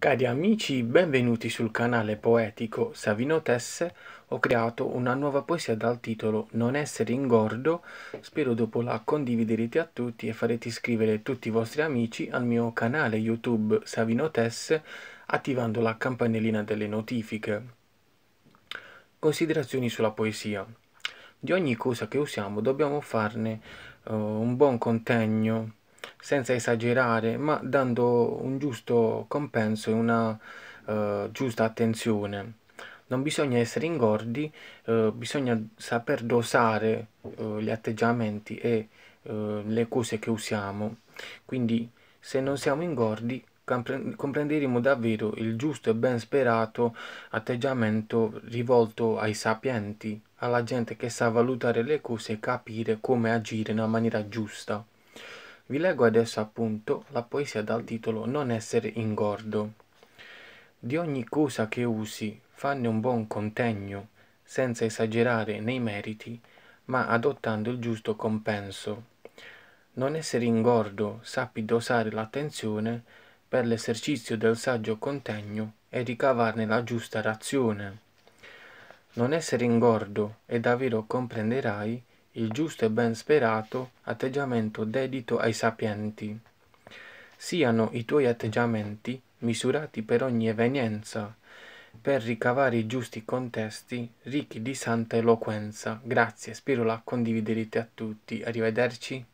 Cari amici, benvenuti sul canale poetico Savino Tesse. Ho creato una nuova poesia dal titolo Non essere ingordo. Spero dopo la condividerete a tutti e farete iscrivere tutti i vostri amici al mio canale YouTube Savino Tesse attivando la campanellina delle notifiche. Considerazioni sulla poesia. Di ogni cosa che usiamo dobbiamo farne uh, un buon contegno senza esagerare, ma dando un giusto compenso e una eh, giusta attenzione. Non bisogna essere ingordi, eh, bisogna saper dosare eh, gli atteggiamenti e eh, le cose che usiamo. Quindi se non siamo ingordi comprenderemo davvero il giusto e ben sperato atteggiamento rivolto ai sapienti, alla gente che sa valutare le cose e capire come agire in una maniera giusta. Vi leggo adesso appunto la poesia dal titolo Non essere ingordo. Di ogni cosa che usi, fanne un buon contegno, senza esagerare nei meriti, ma adottando il giusto compenso. Non essere ingordo, sappi dosare l'attenzione per l'esercizio del saggio contegno e ricavarne la giusta razione. Non essere ingordo e davvero comprenderai il giusto e ben sperato atteggiamento dedito ai sapienti. Siano i tuoi atteggiamenti misurati per ogni evenienza, per ricavare i giusti contesti, ricchi di santa eloquenza. Grazie, spero la condividerete a tutti. Arrivederci.